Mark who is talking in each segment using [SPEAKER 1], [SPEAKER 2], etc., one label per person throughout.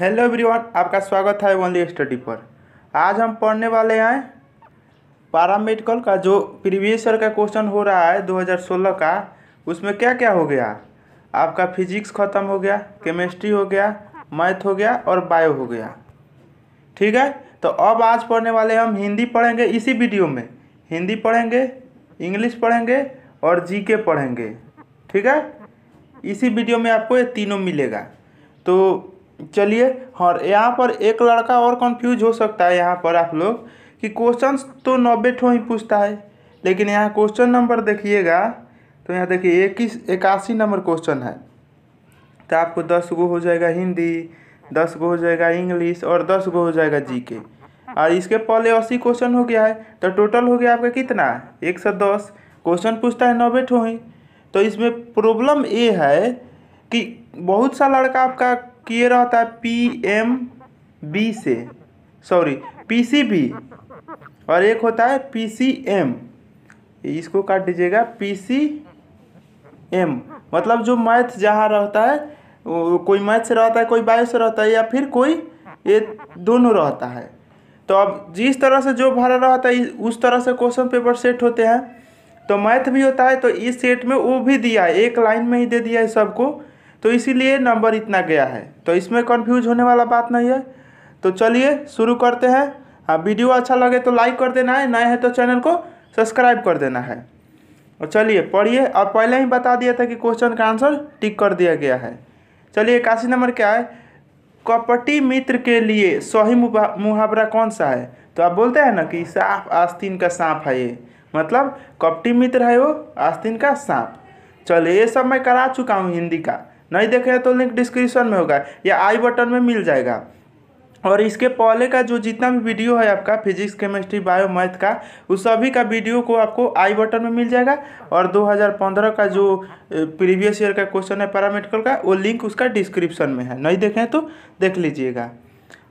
[SPEAKER 1] Hello everyone आपका स्वागत है वनली स्टडी पर आज हम पढ़ने वाले हैं पैरामेडिकल का जो प्रीवियस ईयर का क्वेश्चन हो रहा है 2016 का उसमें क्या क्या हो गया आपका फिजिक्स खत्म हो गया केमिस्ट्री हो गया मैथ हो गया और बायो हो गया ठीक है तो अब आज पढ़ने वाले हम हिंदी पढ़ेंगे इसी वीडियो में हिंदी पढ़ेंगे इंग्लिश पढ़ेंगे और जी पढ़ेंगे ठीक है इसी वीडियो में आपको ये तीनों मिलेगा तो चलिए और यहाँ पर एक लड़का और कंफ्यूज हो सकता है यहाँ पर आप लोग कि क्वेश्चन तो नब्बे ठो ही पूछता है लेकिन यहाँ क्वेश्चन नंबर देखिएगा तो यहाँ देखिए इक्कीस इक्यासी नंबर क्वेश्चन है तो आपको दस गो हो जाएगा हिंदी दस गो हो जाएगा इंग्लिश और दस गो हो जाएगा जी के और इसके पहले अस्सी क्वेश्चन हो गया है तो टोटल हो गया आपका कितना एक सौ दस क्वेश्चन पूछता है नब्बे ठो ही तो इसमें प्रॉब्लम ये है कि बहुत सा लड़का आपका किए रहता है पी एम बी से सॉरी पी सी बी और एक होता है पी सी एम इसको काट दीजिएगा पी सी एम मतलब जो मैथ जहाँ रहता है कोई मैथ से रहता है कोई बायो से रहता है या फिर कोई ये दोनों रहता है तो अब जिस तरह से जो भरा रहता है उस तरह से क्वेश्चन पेपर सेट होते हैं तो मैथ भी होता है तो इस सेट में वो भी दिया है एक लाइन में ही दे दिया है सबको तो इसीलिए नंबर इतना गया है तो इसमें कन्फ्यूज होने वाला बात नहीं है तो चलिए शुरू करते हैं हाँ वीडियो अच्छा लगे तो लाइक कर देना है नए है तो चैनल को सब्सक्राइब कर देना है और चलिए पढ़िए और पहले ही बता दिया था कि क्वेश्चन का आंसर टिक कर दिया गया है चलिए इक्यासी नंबर क्या है कपटी मित्र के लिए सही मुहावरा कौन सा है तो आप बोलते हैं ना कि साफ आस्तीन का सांप है ये मतलब कपटी मित्र है वो आस्तीन का सांप चलिए ये सब मैं करा चुका हूँ हिंदी का नहीं देखे तो लिंक डिस्क्रिप्शन में होगा या आई बटन में मिल जाएगा और इसके पहले का जो जितना भी वीडियो है आपका फिजिक्स केमिस्ट्री बायो मैथ का उस सभी का वीडियो को आपको आई बटन में मिल जाएगा और 2015 का जो प्रीवियस ईयर का क्वेश्चन है पैरामेडिकल का वो लिंक उसका डिस्क्रिप्शन में है नहीं देखें तो देख लीजिएगा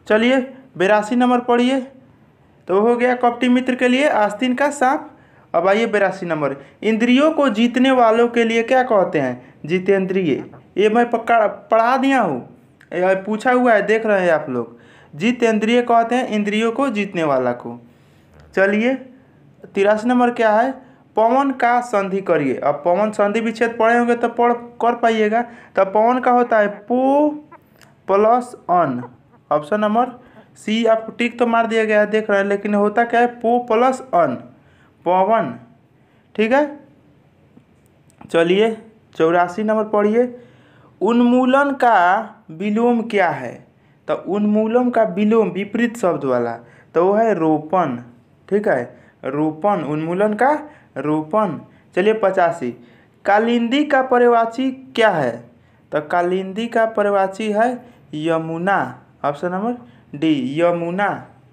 [SPEAKER 1] चलिए बेरासी नंबर पढ़िए तो हो गया कपटी मित्र के लिए आस्तीन का सांप अब आइए बेरासी नंबर इंद्रियों को जीतने वालों के लिए क्या कहते हैं जितेंद्रिय ये मैं पक्का पढ़ा दिया हूँ पूछा हुआ है देख रहे हैं आप लोग जीत इंद्रिय कहते हैं इंद्रियों को जीतने वाला को चलिए तिरासी नंबर क्या है पवन का संधि करिए अब पवन संधि विच्छेद पढ़े होंगे तो पढ़ कर पाइएगा तो पवन का होता है पो प्लस अन ऑप्शन नंबर सी आपको टिक तो मार दिया गया है देख रहे हैं लेकिन होता क्या है पो प्लस अन पवन ठीक है चलिए चौरासी नंबर पढ़िए उन्मूलन का विलोम क्या है तो उन्मूलन का विलोम विपरीत शब्द वाला तो वो है रोपण ठीक है रोपण उन्मूलन का रोपण चलिए पचासी कालिंदी का परिवाची क्या है तो कालिंदी का परिवाची है Yamuna option number D Yamuna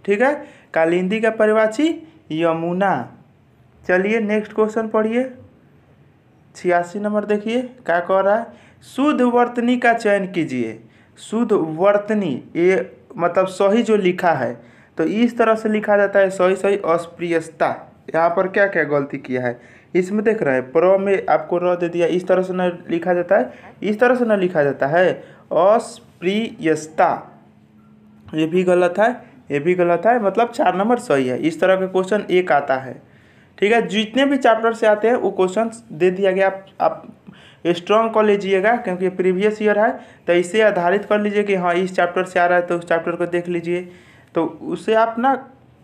[SPEAKER 1] ठीक है कालिंदी का परिवाची यमुना चलिए नेक्स्ट क्वेश्चन पढ़िए छियासी नंबर देखिए क्या कह रहा है शुद्ध वर्तनी का चयन कीजिए शुद्ध वर्तनी ये मतलब सही जो लिखा है तो इस तरह से लिखा जाता है सही सही अस्प्रियस्ता यहाँ पर क्या क्या गलती किया है इसमें देख रहे हैं प्र में आपको र दे दिया इस तरह से न लिखा जाता है इस तरह से न लिखा जाता है अस्प्रियस्ता ये भी गलत है ये भी गलत है मतलब चार नंबर सही है इस तरह का क्वेश्चन एक आता है ठीक है जितने भी चैप्टर से आते हैं वो क्वेश्चन दे दिया गया आप, आप स्ट्रॉन्ग कर लीजिएगा क्योंकि प्रीवियस ईयर है तो इसे आधारित कर लीजिए कि हाँ इस चैप्टर से आ रहा है तो उस चैप्टर को देख लीजिए तो उसे आप ना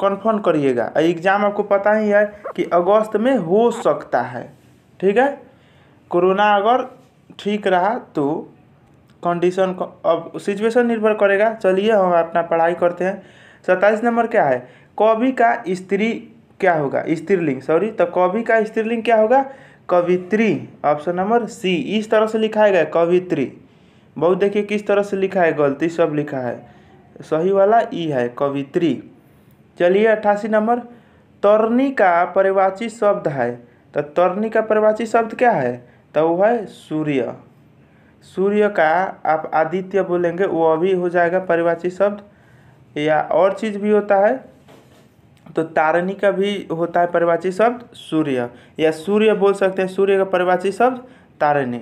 [SPEAKER 1] कन्फर्म करिएगा एग्ज़ाम आपको पता ही है कि अगस्त में हो सकता है ठीक है कोरोना अगर ठीक रहा तो कंडीशन अब सिचुएशन निर्भर करेगा चलिए हम अपना पढ़ाई करते हैं सत्ताईस नंबर क्या है कवि का स्त्री क्या होगा स्त्रीलिंग सॉरी तो कवि का स्त्रीलिंग क्या होगा कवित्री ऑप्शन नंबर सी इस तरह से लिखा है कवित्री बहुत देखिए किस तरह से लिखा है गलती सब लिखा है सही वाला ई e है कवित्री चलिए अट्ठासी नंबर तरनी का परिवाची शब्द है तो तरनी का परिवाची शब्द क्या है तो वो है सूर्य सूर्य का आप आदित्य बोलेंगे वो अभी हो जाएगा परिवाची शब्द या और चीज़ भी होता है तो तारणी का भी होता है परिवाची शब्द सूर्य या सूर्य बोल सकते हैं सूर्य का परिवाची शब्द तारणी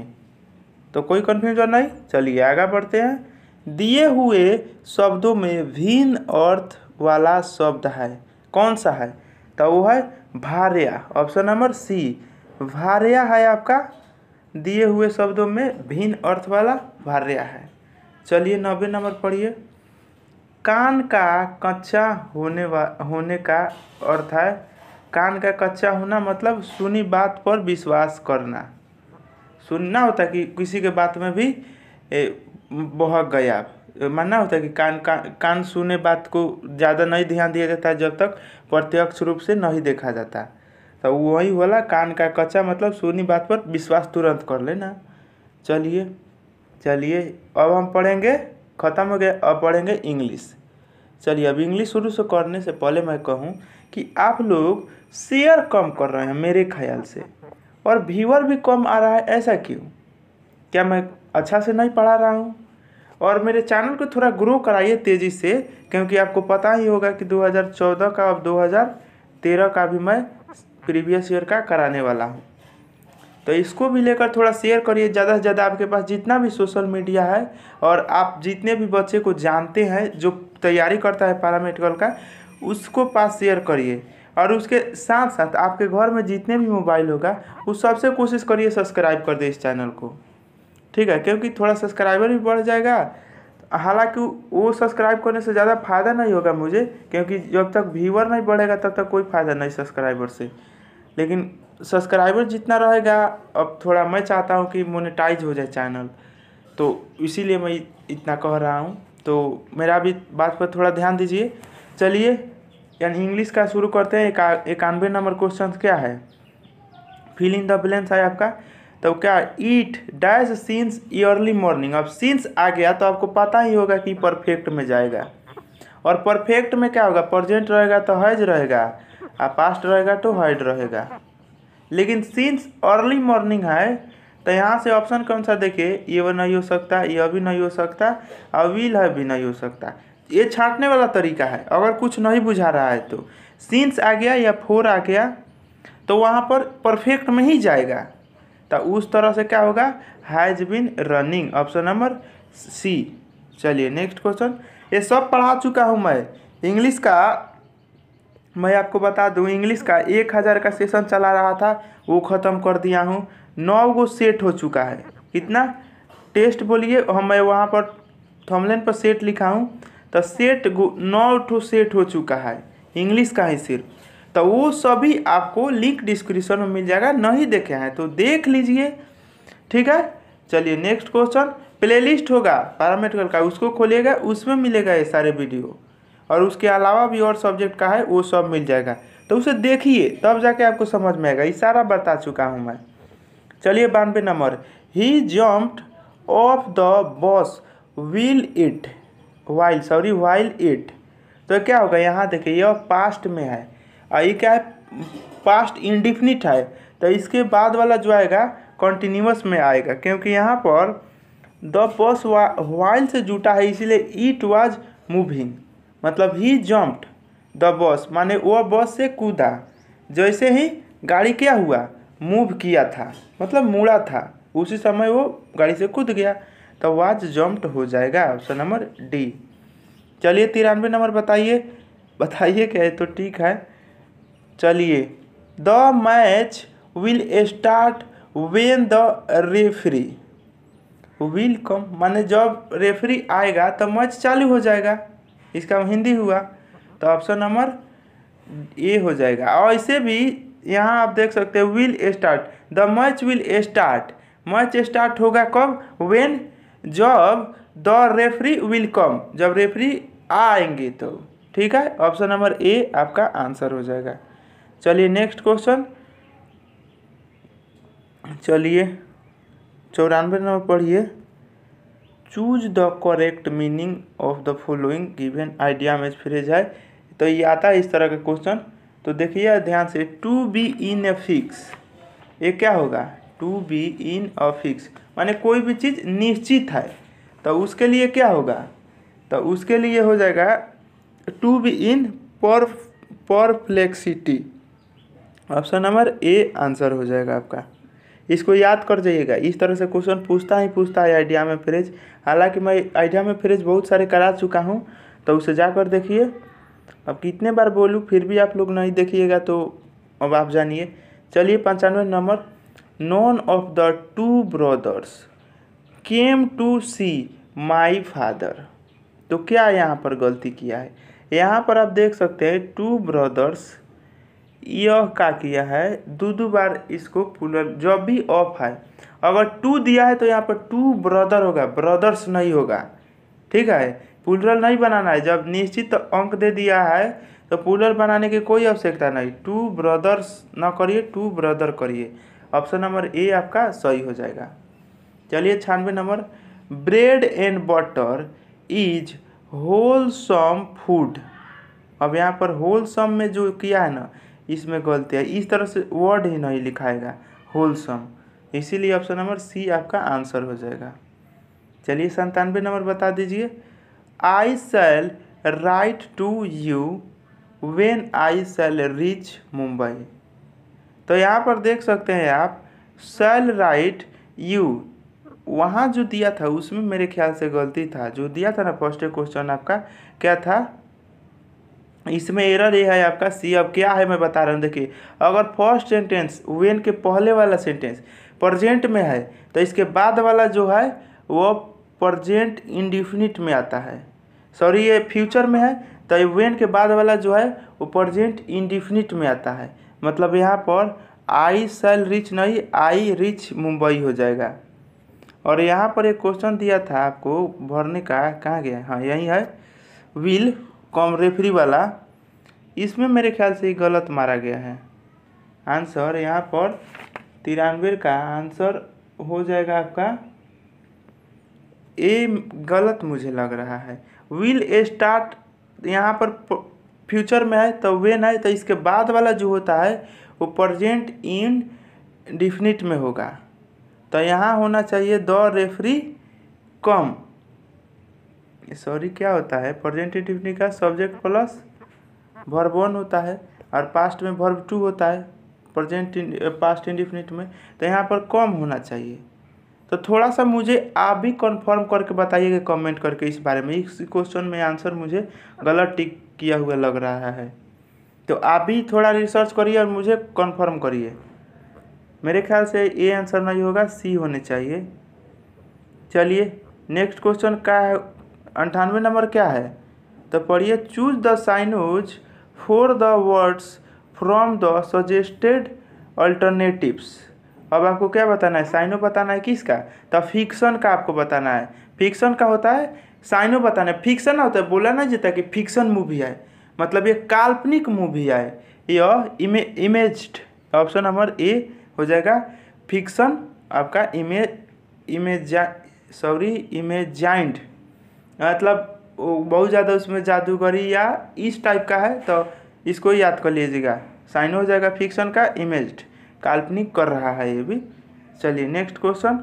[SPEAKER 1] तो कोई कन्फ्यूजन नहीं चलिए आगे बढ़ते हैं दिए हुए शब्दों में भिन्न अर्थ वाला शब्द है कौन सा है तो वो है भार्या ऑप्शन नंबर सी भार्या है आपका दिए हुए शब्दों में भिन्न अर्थ वाला भार्या है चलिए नब्बे नंबर पढ़िए कान का कच्चा होने वा होने का अर्थ है कान का कच्चा होना मतलब सुनी बात पर विश्वास करना सुनना होता कि किसी के बात में भी बहक गया मानना होता है कि कान का, कान सुने बात को ज़्यादा नहीं ध्यान दिया जाता जब तक प्रत्यक्ष रूप से नहीं देखा जाता तो वही वाला कान का कच्चा मतलब सुनी बात पर विश्वास तुरंत कर लेना चलिए चलिए अब हम पढ़ेंगे ख़त्म हो गया अब पढ़ेंगे इंग्लिश चलिए अब इंग्लिश शुरू से करने से पहले मैं कहूँ कि आप लोग शेयर कम कर रहे हैं मेरे ख्याल से और व्यूअर भी कम आ रहा है ऐसा क्यों क्या मैं अच्छा से नहीं पढ़ा रहा हूँ और मेरे चैनल को थोड़ा ग्रो कराइए तेज़ी से क्योंकि आपको पता ही होगा कि 2014 का अब 2013 का भी मैं प्रीवियस ईयर का कराने वाला हूँ तो इसको भी लेकर थोड़ा शेयर करिए ज़्यादा से ज़्यादा आपके पास जितना भी सोशल मीडिया है और आप जितने भी बच्चे को जानते हैं जो तैयारी करता है पैरामेडिकल का उसको पास शेयर करिए और उसके साथ साथ आपके घर में जितने भी मोबाइल होगा उस सबसे कोशिश करिए सब्सक्राइब कर दे इस चैनल को ठीक है क्योंकि थोड़ा सब्सक्राइबर भी बढ़ जाएगा हालांकि वो सब्सक्राइब करने से ज़्यादा फायदा नहीं होगा मुझे क्योंकि जब तक व्यूवर नहीं बढ़ेगा तब तक कोई फ़ायदा नहीं सब्सक्राइबर से लेकिन सब्सक्राइबर जितना रहेगा अब थोड़ा मैं चाहता हूँ कि मोनेटाइज हो जाए चैनल तो इसीलिए मैं इतना कह रहा हूँ तो मेरा भी बात पर थोड़ा ध्यान दीजिए चलिए यानी इंग्लिश का शुरू करते हैं इक्यानवे नंबर क्वेश्चन क्या है फिल इन द बैलेंस है आपका तो क्या it dash since early morning अब सीन्स आ गया तो आपको पता ही होगा कि परफेक्ट में जाएगा और परफेक्ट में क्या होगा प्रजेंट रहेगा तो हैज रहेगा और पास्ट रहेगा तो हैड रहेगा लेकिन सिंस अर्ली मॉर्निंग है तो यहाँ से ऑप्शन कौन सा देखिए ये वो नहीं हो सकता ये अभी नहीं हो सकता अविल है भी नहीं हो सकता ये छाटने वाला तरीका है अगर कुछ नहीं बुझा रहा है तो सिंस आ गया या फोर आ गया तो वहाँ पर परफेक्ट में ही जाएगा तो उस तरह से क्या होगा has been running option number C चलिए नेक्स्ट क्वेश्चन ये सब पढ़ा चुका हूँ मैं इंग्लिश का मैं आपको बता दूं इंग्लिश का एक हज़ार का सेशन चला रहा था वो ख़त्म कर दिया हूँ नौ गो सेट हो चुका है कितना टेस्ट बोलिए हम मैं वहाँ पर थमलेन पर सेट लिखा हूँ तो सेट नौ ठो सेट हो चुका है इंग्लिश का ही सिर्फ तो वो सभी आपको लिंक डिस्क्रिप्शन में मिल जाएगा नहीं देखे हैं तो देख लीजिए ठीक है चलिए नेक्स्ट क्वेश्चन प्लेलिस्ट होगा पैरामेट्रिकल का उसको खोलिएगा उसमें मिलेगा ये सारे वीडियो और उसके अलावा भी और सब्जेक्ट का है वो सब मिल जाएगा तो उसे देखिए तब जाके आपको समझ में आएगा ये सारा बता चुका हूँ मैं चलिए बानवे नंबर ही jumped off the bus will it while sorry while it तो क्या होगा यहाँ देखिए यह पास्ट में है और ये क्या है पास्ट इंडिफिनिट है तो इसके बाद वाला जो आएगा कंटिन्यूस में आएगा क्योंकि यहाँ पर द बॉस वाइल से जुटा है इसीलिए इट वाज मूविंग मतलब ही जम्प्ड द बस माने वह बस से कूदा जैसे ही गाड़ी क्या हुआ मूव किया था मतलब मुड़ा था उसी समय वो गाड़ी से कूद गया तो वाज जम्प्ड हो जाएगा ऑप्शन नंबर डी चलिए तिरानवे नंबर बताइए बताइए क्या है तो ठीक है चलिए the match will start when the referee will come माने जब रेफरी आएगा तो मैच चालू हो जाएगा इसका हिंदी हुआ तो ऑप्शन नंबर ए हो जाएगा और इसे भी यहाँ आप देख सकते हैं will start the match will start match start होगा कब वेन जब द रेफरी विल कम जब रेफरी आएंगे तो ठीक है ऑप्शन नंबर ए आपका आंसर हो जाएगा चलिए नेक्स्ट क्वेश्चन चलिए चौरानवे नंबर पढ़िए choose the correct meaning of the following given idea में फ्रेज है तो ये आता है इस तरह का क्वेश्चन तो देखिए ध्यान से to be in a fix ये क्या होगा to be in a fix माने कोई भी चीज़ निश्चित है तो उसके लिए क्या होगा तो उसके लिए हो जाएगा टू बी इन पर perplexity option number A answer हो जाएगा आपका इसको याद कर जाइएगा इस तरह से क्वेश्चन पूछता ही पूछता है आइडिया में फ्रेज हालांकि मैं आइडिया में फ्रेज बहुत सारे करा चुका हूँ तो उसे जाकर देखिए अब कितने बार बोलूँ फिर भी आप लोग नहीं देखिएगा तो अब आप जानिए चलिए पंचानवे नंबर none of the two brothers came to see my father तो क्या यहाँ पर गलती किया है यहाँ पर आप देख सकते हैं टू ब्रदर्स यह का किया है दो दो बार इसको पुनर जब भी ऑफ है अगर टू दिया है तो यहाँ पर टू ब्रदर होगा ब्रदर्स नहीं होगा ठीक है पुलरल नहीं बनाना है जब निश्चित तो अंक दे दिया है तो पुलर बनाने की कोई आवश्यकता नहीं टू ब्रदर्स ना करिए टू ब्रदर करिए ऑप्शन नंबर ए आपका सही हो जाएगा चलिए छानवे नंबर bread and butter is wholesome food अब यहाँ पर होल सम में जो किया है ना इसमें गलती है इस तरह से वर्ड ही नहीं लिखाएगा होलसम इसीलिए ऑप्शन नंबर सी आपका आंसर हो जाएगा चलिए संतानवे नंबर बता दीजिए I shall write to you when I shall reach Mumbai तो यहाँ पर देख सकते हैं आप सेल राइट यू वहाँ जो दिया था उसमें मेरे ख्याल से गलती था जो दिया था ना फर्स्ट क्वेश्चन आपका क्या था इसमें एरर ये है आपका सी अब क्या है मैं बता रहा हूँ देखिए अगर फर्स्ट सेंटेंस वेन के पहले वाला सेंटेंस प्रजेंट में है तो इसके बाद वाला जो है वो प्रजेंट इंडिफिनिट में आता है सॉरी ये फ्यूचर में है तो वेन के बाद वाला जो है वो प्रजेंट इंडिफिनिट में आता है मतलब यहाँ पर आई सेल रिच नहीं आई रिच मुंबई हो जाएगा और यहाँ पर एक क्वेश्चन दिया था आपको भरने का कहाँ गया हाँ यही है विल कम रेफरी वाला इसमें मेरे ख्याल से गलत मारा गया है आंसर यहाँ पर तिरानवे का आंसर हो जाएगा आपका ए गलत मुझे लग रहा है विल स्टार्ट यहाँ पर फ्यूचर में है तो वेन है तो इसके बाद वाला जो होता है वो प्रजेंट इन डिफिनिट में होगा तो यहाँ होना चाहिए द रेफरी कम सॉरी क्या होता है प्रजेंट इंडिफिनिट का सब्जेक्ट प्लस वर्ब वन होता है और पास्ट में वर्ब टू होता है प्रजेंट पास्ट इंडिफिनिट में तो यहाँ पर कम होना चाहिए तो थोड़ा सा मुझे आप भी कन्फर्म करके बताइएगा कमेंट करके इस बारे में इस क्वेश्चन में आंसर मुझे गलत टिक किया हुआ लग रहा है तो आप भी थोड़ा रिसर्च करिए और मुझे कन्फर्म करिए मेरे ख्याल से ए आंसर नहीं होगा सी होने चाहिए चलिए नेक्स्ट क्वेश्चन का है अंठानवे नंबर क्या है तो पढ़िए choose the synonyms for the words from the suggested alternatives अब आपको क्या बताना है साइनो बताना है किसका तो फिक्सन का आपको बताना है फिक्शन का होता है साइनो बताना है फिक्सन ना होता है बोला ना जीता कि फिक्शन मूवी है मतलब ये काल्पनिक मूवी है यह इमे ऑप्शन नंबर ए हो जाएगा फिक्सन आपका इमे इमेज सॉरी इमेजाइंड मतलब बहुत ज़्यादा उसमें जादूगरी या इस टाइप का है तो इसको याद कर लीजिएगा साइन हो जाएगा फिक्शन का इमेज काल्पनिक कर रहा है ये भी चलिए नेक्स्ट क्वेश्चन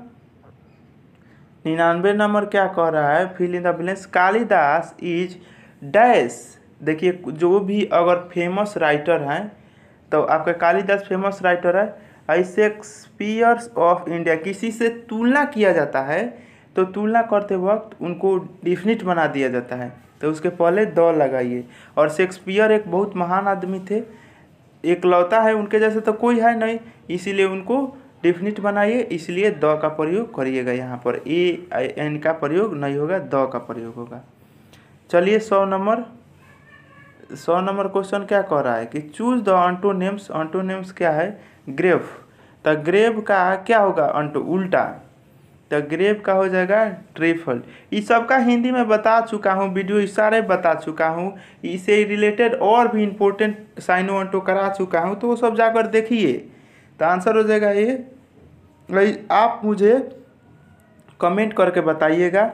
[SPEAKER 1] निन्यानवे नंबर क्या कह रहा है fill in the blanks Kalidas is dash देखिए जो भी अगर फेमस राइटर हैं तो आपका कालिदास फेमस राइटर है शेक्सपियर्स ऑफ इंडिया किसी से तुलना किया जाता है तो तुलना करते वक्त उनको डिफिनिट बना दिया जाता है तो उसके पहले द लगाइए और शेक्सपियर एक बहुत महान आदमी थे एकलौता है उनके जैसे तो कोई है नहीं इसीलिए उनको डिफिनिट बनाइए इसलिए द का प्रयोग करिएगा यहाँ पर ए एन का प्रयोग नहीं होगा द का प्रयोग होगा चलिए सौ नंबर सौ नंबर क्वेश्चन क्या कह रहा है कि choose the names antonyms क्या है ग्रेव तो ग्रेव का क्या होगा अंटो उल्टा द ग्रेव का हो जाएगा ट्रिफल ये सब का हिंदी में बता चुका हूँ वीडियो सारे बता चुका हूँ इसे रिलेटेड और भी इम्पोर्टेंट साइनो ऑटो करा चुका हूँ तो वो सब जाकर देखिए तो आंसर हो जाएगा ये आप मुझे कमेंट करके बताइएगा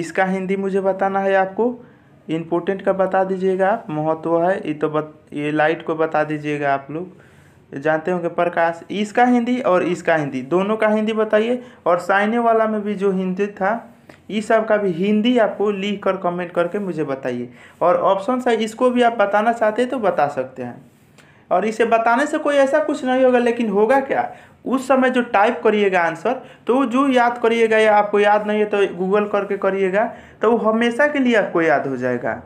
[SPEAKER 1] इसका हिंदी मुझे बताना है आपको इम्पोर्टेंट का बता दीजिएगा महत्व है ये तो बत, ये लाइट को बता दीजिएगा आप लोग जानते होंगे प्रकाश इसका हिंदी और इसका हिंदी दोनों का हिंदी बताइए और साइने वाला में भी जो हिंदी था इस सब का भी हिंदी आपको लिख कर कमेंट करके मुझे बताइए और ऑप्शन सा इसको भी आप बताना चाहते हैं तो बता सकते हैं और इसे बताने से कोई ऐसा कुछ नहीं होगा लेकिन होगा क्या उस समय जो टाइप करिएगा आंसर तो जो याद करिएगा या आपको याद नहीं है तो गूगल करके करिएगा तो वो हमेशा के लिए आपको याद हो जाएगा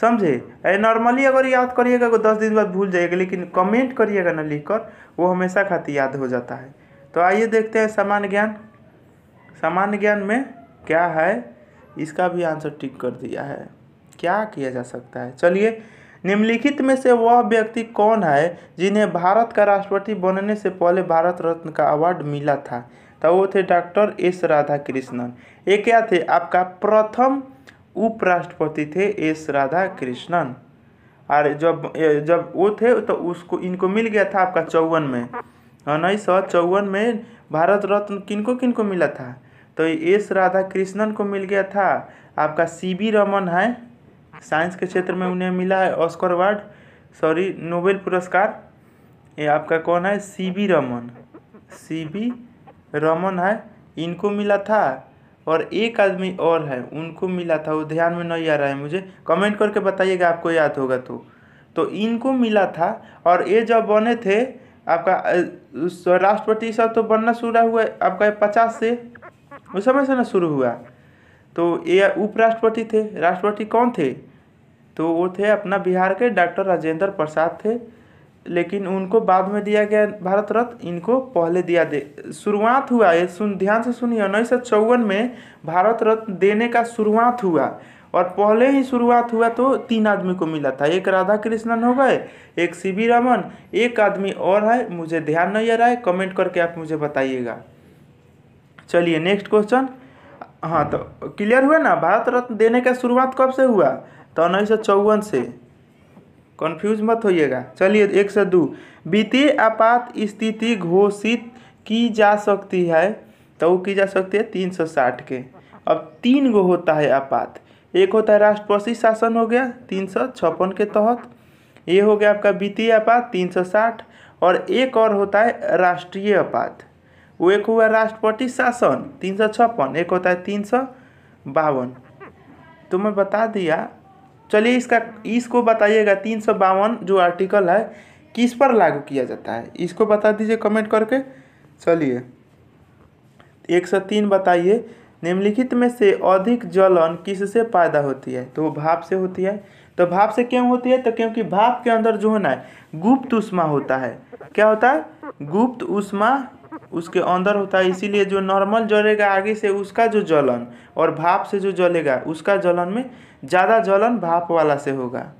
[SPEAKER 1] समझे अरे नॉर्मली अगर याद करिएगा तो दस दिन बाद भूल जाइएगा लेकिन कमेंट करिएगा ना लिख कर वो हमेशा खाती याद हो जाता है तो आइए देखते हैं सामान्य ज्ञान सामान्य ज्ञान में क्या है इसका भी आंसर टिक कर दिया है क्या किया जा सकता है चलिए निम्नलिखित में से वह व्यक्ति कौन है जिन्हें भारत का राष्ट्रपति बनने से पहले भारत रत्न का अवार्ड मिला था तो वो थे डॉक्टर एस राधा कृष्णन ये क्या थे आपका प्रथम उपराष्ट्रपति थे एस राधा कृष्णन और जब जब वो थे तो उसको इनको मिल गया था आपका चौवन में उन्नीस हाँ, सौ चौवन में भारत रत्न किनको किनको मिला था तो एस राधा कृष्णन को मिल गया था आपका सी बी रमन है साइंस के क्षेत्र में उन्हें मिला है ऑस्कर अवार्ड सॉरी नोबेल पुरस्कार ये आपका कौन है C B Raman C B Raman है इनको मिला था और एक आदमी और है उनको मिला था वो ध्यान में नहीं आ रहा है मुझे कमेंट करके बताइएगा आपको याद होगा तो तो इनको मिला था और ये जब बने थे आपका राष्ट्रपति सब तो बनना शुरू हुआ आपका पचास से उस समय से ना शुरू हुआ तो ये उपराष्ट्रपति थे राष्ट्रपति कौन थे तो वो थे अपना बिहार के डॉक्टर राजेंद्र प्रसाद थे लेकिन उनको बाद में दिया गया भारत रत्न इनको पहले दिया दे शुरुआत हुआ ये सुन ध्यान से सुनिए उन्नीस सौ चौवन में भारत रत्न देने का शुरुआत हुआ और पहले ही शुरुआत हुआ तो तीन आदमी को मिला था एक राधा कृष्णन हो गए एक सी वी रमन एक आदमी और है मुझे ध्यान नहीं आ रहा है कमेंट करके आप मुझे बताइएगा चलिए नेक्स्ट क्वेश्चन हाँ तो क्लियर हुआ ना भारत रत्न देने का शुरुआत कब से हुआ तो उन्नीस सौ चौवन से कन्फ्यूज मत होइएगा चलिए एक सौ दो वित्तीय आपात स्थिति घोषित की जा सकती है तो वो की जा सकती है तीन सौ साठ के अब तीन गो होता है आपात एक होता है राष्ट्रपति शासन हो गया तीन सौ छप्पन के तहत ये हो गया आपका वित्तीय आपात तीन सौ साठ और एक और होता है राष्ट्रीय आपात वो एक हुआ राष्ट्रपति शासन तीन सौ छप्पन एक होता है तीन सौ बावन तो मैं बता दिया चलिए इसका इसको बताइएगा तीन सौ बावन जो आर्टिकल है किस पर लागू किया जाता है इसको बता दीजिए कमेंट करके चलिए एक सौ तीन बताइए निम्नलिखित में से अधिक जलन किससे पैदा होती है तो भाप से होती है तो भाप से क्यों होती है तो क्योंकि भाप के अंदर जो है ना गुप्त उष्मा होता है क्या होता है गुप्त उष्मा उसके अंदर होता है इसीलिए जो नॉर्मल जलेगा आगे से उसका जो जलन और भाप से जो जलेगा उसका जलन में ज़्यादा जलन भाप वाला से होगा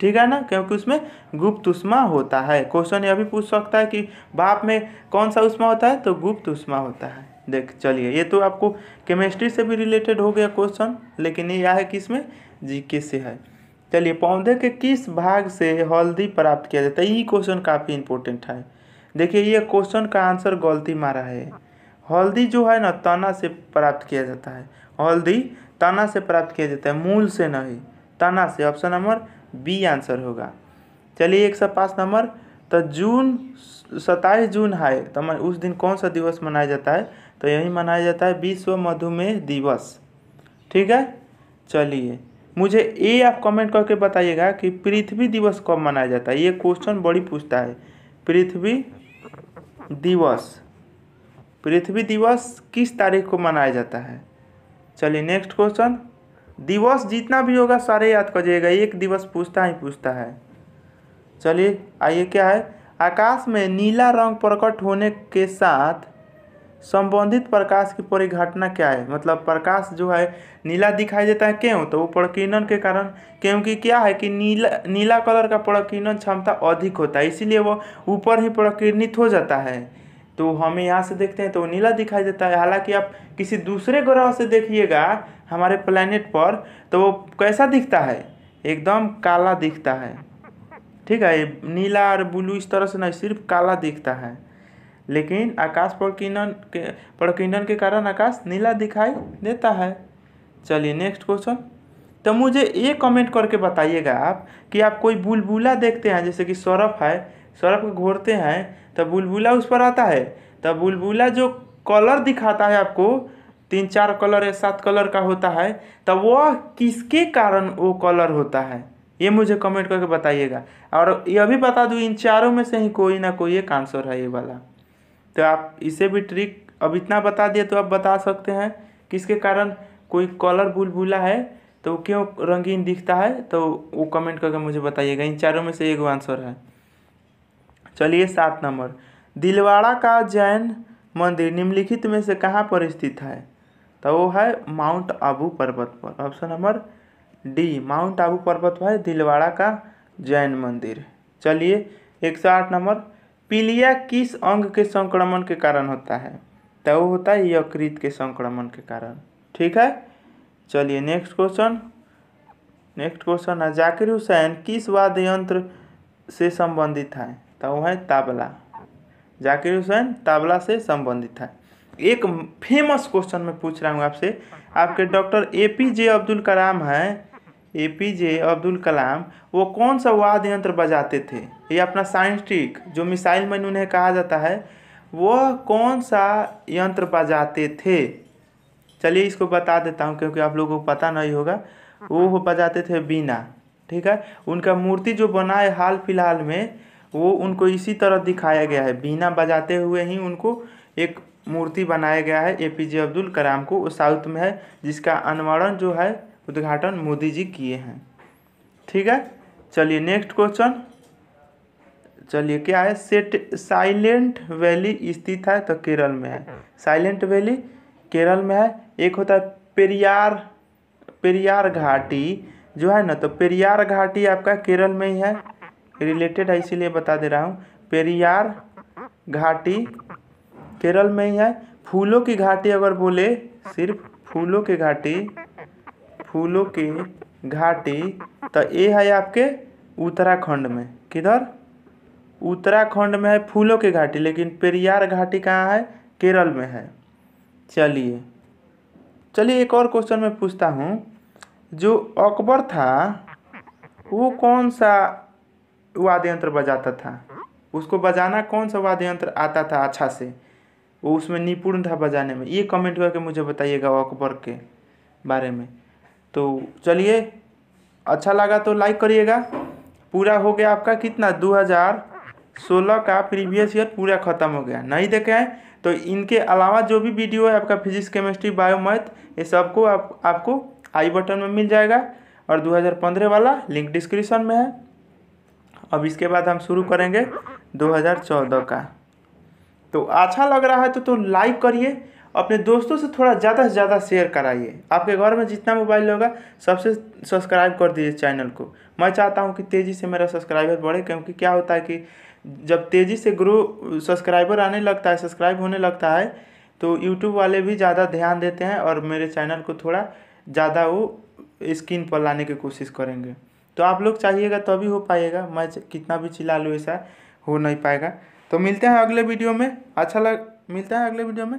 [SPEAKER 1] ठीक है ना क्योंकि उसमें गुप्त उष्मा होता है क्वेश्चन यह भी पूछ सकता है कि भाप में कौन सा उष्मा होता है तो गुप्त उष्मा होता है देख चलिए ये तो आपको केमिस्ट्री से भी रिलेटेड हो गया क्वेश्चन लेकिन ये यह है कि इसमें जीके से है चलिए पौधे के किस भाग से हल्दी प्राप्त किया जाता है ये क्वेश्चन काफ़ी इंपॉर्टेंट है देखिए ये क्वेश्चन का आंसर गलती मारा है हल्दी जो है ना तना से प्राप्त किया जाता है हल्दी तना से प्राप्त किया जाता है मूल से नहीं तना से ऑप्शन नंबर बी आंसर होगा चलिए एक सौ पाँच नंबर तो जून सत्ताईस जून है तो मैं उस दिन कौन सा दिवस मनाया जाता है तो यही मनाया जाता है विश्व मधुमेह दिवस ठीक है चलिए मुझे ये आप कमेंट करके बताइएगा कि पृथ्वी दिवस कब मनाया जाता है ये क्वेश्चन बड़ी पूछता है पृथ्वी दिवस पृथ्वी दिवस किस तारीख को मनाया जाता है चलिए नेक्स्ट क्वेश्चन दिवस जितना भी होगा सारे याद कर करिएगा एक दिवस पूछता ही पूछता है चलिए आइए क्या है आकाश में नीला रंग प्रकट होने के साथ संबंधित प्रकाश की परिघटना क्या है मतलब प्रकाश जो है नीला दिखाई देता है क्यों तो वो प्रकीर्णन के कारण क्योंकि क्या है कि नीला नीला कलर का प्रकीर्णन क्षमता अधिक होता है इसीलिए वो ऊपर ही प्रकीर्णित हो जाता है तो हमें यहाँ से देखते हैं तो वो नीला दिखाई देता है हालांकि आप किसी दूसरे ग्रह से देखिएगा हमारे प्लानट पर तो वो कैसा दिखता है एकदम काला दिखता है ठीक है नीला और ब्लू इस तरह से नहीं सिर्फ काला दिखता है लेकिन आकाश प्रकीर्णन के प्रकीर्णन के कारण आकाश नीला दिखाई देता है चलिए नेक्स्ट क्वेश्चन तो मुझे ये कमेंट करके बताइएगा आप कि आप कोई बुलबुला देखते हैं जैसे कि सौरभ है सौरभ को घोरते हैं तो बुलबुला उस पर आता है तो बुलबुला जो कलर दिखाता है आपको तीन चार कलर या सात कलर का होता है तो वह किसके कारण वो कलर होता है ये मुझे कमेंट करके बताइएगा और यह भी बता दूँ इन चारों में से ही कोई ना कोई एक आंसर है ये वाला तो आप इसे भी ट्रिक अब इतना बता दिए तो आप बता सकते हैं किसके कारण कोई कलर भूल भूला है तो क्यों रंगीन दिखता है तो वो कमेंट करके मुझे बताइएगा इन चारों में से एक आंसर है चलिए सात नंबर दिलवाड़ा का जैन मंदिर निम्नलिखित में से कहाँ पर स्थित है तो वो है माउंट आबू पर्वत पर option number D Mount Abu पर्वत पर है दिलवाड़ा का जैन मंदिर चलिए एक सौ आठ नंबर पीलिया किस अंग के संक्रमण के कारण होता है तो वो होता है यकृत के संक्रमण के कारण ठीक है चलिए नेक्स्ट क्वेश्चन नेक्स्ट क्वेश्चन है जाकिर हुसैन किस वाद्य यंत्र से संबंधित है तो वो है ताबला जाकिर हुसैन ताबला से संबंधित है एक फेमस क्वेश्चन मैं पूछ रहा हूँ आपसे आपके doctor A P J Abdul Kalam हैं ए पी जे अब्दुल कलाम वो कौन सा वाद्य यंत्र बजाते थे ये अपना साइंटिक जो मिसाइल मैन उन्हें कहा जाता है वह कौन सा यंत्र बजाते थे चलिए इसको बता देता हूँ क्योंकि आप लोगों को पता नहीं होगा वो बजाते थे बीना ठीक है उनका मूर्ति जो बना है हाल फिलहाल में वो उनको इसी तरह दिखाया गया है बीना बजाते हुए ही उनको एक मूर्ति बनाया गया है ए पी जे अब्दुल कलाम को वो साउथ में है जिसका अनवरण जो है उद्घाटन मोदी जी किए हैं ठीक है चलिए नेक्स्ट क्वेश्चन चलिए क्या है सेट साइलेंट वैली स्थित है तो केरल में है साइलेंट हाँ। वैली केरल में है एक होता है पेरियार पेरियार घाटी जो है ना तो पेरियार घाटी आपका केरल में ही है रिलेटेड है इसीलिए बता दे रहा हूँ पेरियार घाटी केरल में ही है फूलों की घाटी अगर बोले सिर्फ फूलों की घाटी फूलों की घाटी तो ये है आपके उत्तराखंड में किधर उत्तराखंड में है फूलों की घाटी लेकिन पेरियार घाटी कहाँ है केरल में है चलिए चलिए एक और क्वेश्चन मैं पूछता हूँ जो अकबर था वो कौन सा वाद्य यंत्र बजाता था उसको बजाना कौन सा वाद्य यंत्र आता था अच्छा से वो उसमें निपुण था बजाने में ये कमेंट करके मुझे बताइएगा अकबर के बारे में तो चलिए अच्छा लगा तो लाइक करिएगा पूरा हो गया आपका कितना 2016 का प्रीवियस ईयर पूरा ख़त्म हो गया नहीं देखे हैं तो इनके अलावा जो भी वीडियो है आपका फिजिक्स केमिस्ट्री बायोमैथ ये सबको आप आपको आई बटन में मिल जाएगा और 2015 वाला लिंक डिस्क्रिप्शन में है अब इसके बाद हम शुरू करेंगे 2014 का तो अच्छा लग रहा है तो, तो लाइक करिए अपने दोस्तों से थोड़ा ज़्यादा से ज़्यादा शेयर कराइए आपके घर में जितना मोबाइल होगा सबसे सब्सक्राइब कर दीजिए चैनल को मैं चाहता हूँ कि तेज़ी से मेरा सब्सक्राइबर बढ़े क्योंकि क्या होता है कि जब तेज़ी से ग्रो सब्सक्राइबर आने लगता है सब्सक्राइब होने लगता है तो यूट्यूब वाले भी ज़्यादा ध्यान देते हैं और मेरे चैनल को थोड़ा ज़्यादा वो स्क्रीन पर लाने की कोशिश करेंगे तो आप लोग चाहिएगा तभी हो पाएगा मैं कितना भी चिल्ला लूँ ऐसा हो नहीं पाएगा तो मिलते हैं अगले वीडियो में अच्छा लग मिलता है अगले वीडियो में